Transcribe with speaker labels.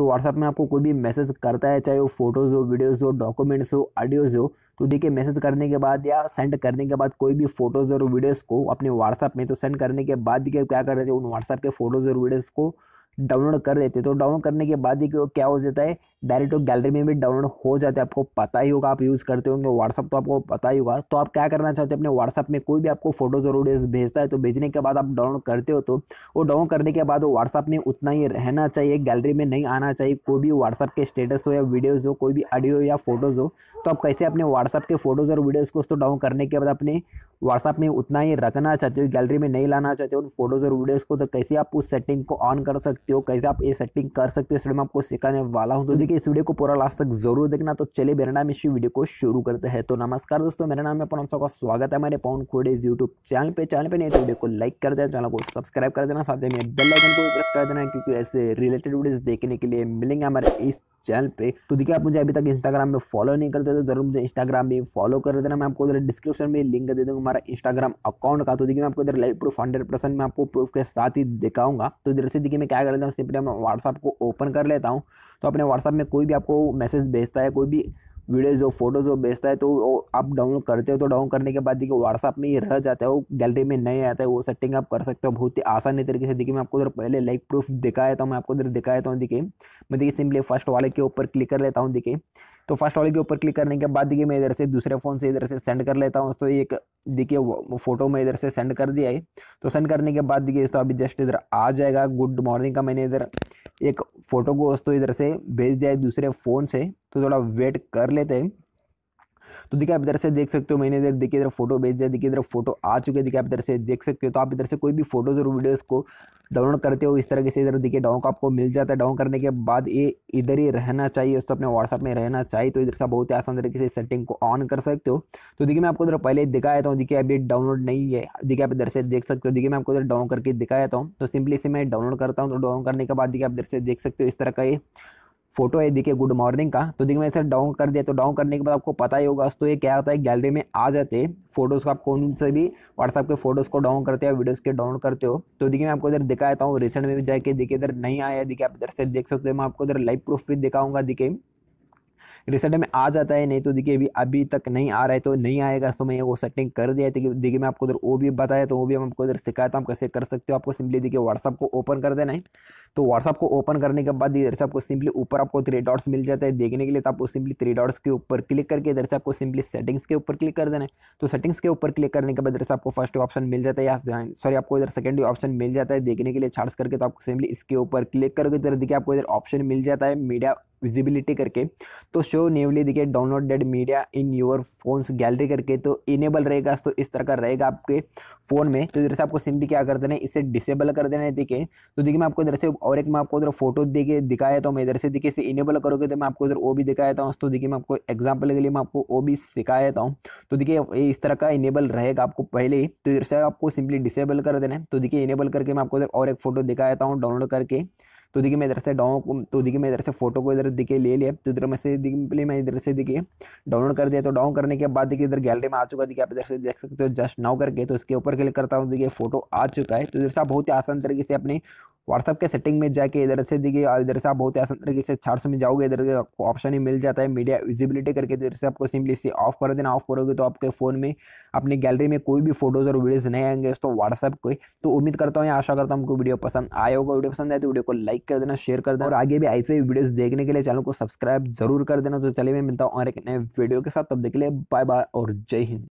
Speaker 1: तो व्हाट्सएप में आपको कोई भी मैसेज करता है चाहे वो फोटोज़ हो वीडियोज़ हो डॉक्यूमेंट्स हो ऑडियोज़ हो तो देखिए मैसेज करने के बाद या सेंड करने के बाद कोई भी फोटोज़ और वीडियोज़ को अपने व्हाट्सएप में तो सेंड करने के बाद देखिए क्या कर रहे थे उन व्हाट्सएप के फ़ोटोज़ और वीडियोज़ को डाउनलोड कर देते हैं तो डाउनलोड करने के बाद ही क्या हो जाता है डायरेक्ट वो गैलरी में भी डाउनलोड हो जाता है आपको पता ही होगा आप यूज़ करते होंगे व्हाट्सअप तो आपको पता ही होगा तो आप क्या करना चाहते हो अपने व्हाट्सअप में कोई भी आपको फोटोज और वीडियोज़ भेजता है तो भेजने के बाद आप डाउनलोड करते हो तो वो डाउनलोड करने के बाद वो व्हाट्सअप में उतना ही रहना चाहिए गैलरी में नहीं आना चाहिए कोई भी व्हाट्सअप के स्टेटस हो या वीडियोज़ हो कोई भी ऑडियो या फोटोज़ हो तो आप कैसे अपने व्हाट्सअप के फोटोज़ और वीडियोज़ को तो डाउनलोड करने के बाद अपने व्हाट्सअप में उतना ही रखना चाहते हो गैलरी में नहीं लाना चाहते हो उन फोटोज़ और वीडियोज़ को तो कैसे आप उस सेटिंग को ऑन कर सकते सकते हो कैसे आप ये सेटिंग कर सकते हो इस वीडियो में आपको सिखाने वाला हूँ तो देखिए इस वीडियो को पूरा लास्ट तक जरूर देखना तो चलिए मेरा नाम इस वीडियो को शुरू करते हैं तो नमस्कार दोस्तों मेरा नाम है अपन का स्वागत है मेरे पवन खोडेज यूट्यूब चैनल पर चैनल पर नहीं तो वीडियो को लाइक कर देना चैनल को सब्सक्राइब कर देना साथ ही बेलाइकन को भी प्रेस कर देना क्योंकि ऐसे रिलेटेड वीडियोस देखने के लिए मिलेंगे हमारे इस चैनल पे तो देखिए आप मुझे अभी तक इंस्टाग्राम में फॉलो नहीं करते तो जरूर मुझे इंस्टाग्राम में फॉलो कर देना मैं आपको उधर डिस्क्रिप्शन में लिंक दे दूँगा हमारा इंस्टाग्राम अकाउंट का तो देखिए मैं आपको इधर लाइव प्रूफ हंड्रेड परसेंट मैं आपको प्रूफ के साथ ही दिखाऊंगा तो इधर से देखिए मैं क्या कर लेता हूँ सिंपली मैं व्हाट्सअप को ओपन कर लेता हूँ तो अपने व्हाट्सअप में कोई भी आपको मैसेज भेजता है कोई भी वीडियोज़ जो फोटोज़ जो बेचता है तो वो आप डाउनलोड करते हो तो डाउनलोड करने के बाद देखिए व्हाट्सअप में ये रह जाता है वो गैलरी में नहीं आता है वो सेटिंग आप कर सकते हो बहुत ही आसानी तरीके से देखिए मैं आपको उधर पहले लाइक प्रूफ दिखाया था मैं आपको उधर दिखाया हूँ देखिए मैं देखिए सिंपली फर्स्ट वाले के ऊपर क्लिक कर लेता हूँ देखिए तो फर्स्ट वाले के ऊपर क्लिक करने के बाद देखिए मैं इधर से दूसरे फ़ोन से इधर से सेंड कर लेता हूँ तो एक देखिए फोटो मैं इधर से सेंड कर दिया है तो सेंड करने के बाद देखिए तो अभी जस्ट इधर आ जाएगा गुड मॉर्निंग का मैंने इधर एक फ़ोटो को दोस्तों इधर से भेज दिया है दूसरे फ़ोन से तो थोड़ा वेट कर लेते हैं तो देखिए आप इधर से देख सकते हो मैंने इधर देखिए इधर फोटो भेज दिया देखिए इधर फोटो आ चुके हैं देखिए आप इधर से देख सकते हो तो आप इधर से कोई भी फोटोज़ और वीडियोज़ को डाउनलोड करते हो इस तरह से इधर देखिए डाउन आपको मिल जाता है डाउन करने के बाद ये इधर ही रहना चाहिए उसको तो अपने व्हाट्सअप में रहना चाहिए तो इधर से बहुत ही आसान तरीके से सेटिंग को ऑन कर सकते हो तो देखिए मैं आपको इधर पहले दिखाया था देखिए अभी डाउनलोड नहीं है देखिए आप इधर से देख सकते हो देखिए मैं आपको इधर डाउन करके दिखाया था तो सिंपली से मैं डाउनलोड करता हूँ तो डाउन करने के बाद देखिए आप इधर से देख सकते हो इस तरह का ये फोटो है देखिए गुड मॉर्निंग का तो देखिए मैंने इसे डाउन कर दिया तो डाउन करने के बाद आपको पता ही होगा तो ये क्या होता है गैलरी में आ जाते फोटोज़ का आप कौन से भी व्हाट्सअप के फोटोज़ को डाउन करते हो वीडियोस के डाउन करते हो तो देखिए मैं आपको इधर दिखाता हूँ रिसेंट में भी जाके देखिए इधर नहीं आया देखिए आप इधर से देख सकते हो मैं आपको इधर लाइव प्रूफ भी दिखाऊंगा देखिए रिसेंट में आ जाता है नहीं तो देखिए अभी अभी तक नहीं आ रहा है तो नहीं आएगा तो मैं वो सेटिंग कर दिया है देखिए मैं आपको उधर वो भी बताया तो वो भी हम आपको सिखाया सिखाता तो हूँ कैसे कर सकते हो आपको सिंपली देखिए व्हाट्सअप को ओपन कर देना है तो व्हाट्सअप को ओपन करने के बाद इधर से आपको सिंपली ऊपर आपको थ्री डॉट्स मिल जाता है देखने के लिए तो आपको सिंपली थ्री डॉट्स के ऊपर क्लिक करके इधर से आपको सिंपली सेटिंग्स के ऊपर क्लिक कर देना है तो सेटिंग्स के ऊपर क्लिक करने के बाद इधर से आपको फर्स्ट ऑप्शन मिल जाता है या सॉरी आपको इधर सेकेंडरी ऑप्शन मिल जाता है देखने के लिए चार्ज करके तो आपको सिंपली इसके ऊपर क्लिक करके इधर देखिए आपको इधर ऑप्शन मिल जाता है मीडिया विजिबिलिटी करके तो शो न्यूली देखिए downloaded media in your phones gallery करके तो इनेबल रहेगा तो इस तरह का रहेगा आपके फ़ोन में तो इधर से आपको सिंपली क्या कर देना है इसे डिसेबल कर देना है देखिए तो देखिए मैं आपको इधर से और एक मैं आपको उधर फोटो देखिए दिखाया था तो मैं इधर से देखिए इसे इनेबल करोगे तो मैं आपको इधर वो भी दिखाया था तो देखिए मैं आपको एग्जाम्पल के लिए मैं आपको वो भी सिखाया था तो देखिए इस तरह का इनेबल रहेगा आपको पहले ही तो इधर से आपको सिंपली डिसेबल कर देना है तो देखिए इनेबल करके मैं आपको इधर और एक फोटो दिखाया था डाउनलोड करके तो देखिए मैं इधर से डाउन को तो देखिए मैं इधर से फोटो को इधर देखिए ले लिया तो इधर मैसेज से मैं इधर से देखिए डाउनलोड कर दिया तो डाउन करने के बाद देखिए इधर गैलरी में आ चुका देखिए आप इधर से देख सकते हो जस्ट नाउ करके तो इसके ऊपर क्लिक करता हूँ देखिए फोटो आ चुका है तो इधर से आप बहुत ही आसान तरीके से अपने व्हाट्सअप के सेटिंग में जाके इधर से देखिए इधर से आप बहुत आसान तरीके से चार में जाओगे इधर आपको ऑप्शन ही मिल जाता है मीडिया विजिबिलिटी करके तो इधर से आपको सिंपली इसे ऑफ कर देना ऑफ करोगे तो आपके फ़ोन में अपनी गैलरी में कोई भी फोटोज़ और वीडियोज़ नहीं आएंगे तो व्हाट्सअप को तो उम्मीद करता हूँ या आशा करता हूँ आपको वीडियो पसंद आए होगा वीडियो पसंद आए तो वीडियो को लाइक कर देना शेयर कर देना और आगे भी ऐसे ही वीडियोज़ देखने के लिए चैनल को सब्सक्राइब जरूर कर देना तो चलिए मैं मिलता हूँ और एक नए वीडियो के साथ तब देख लिए बाय बाय और जय हिंद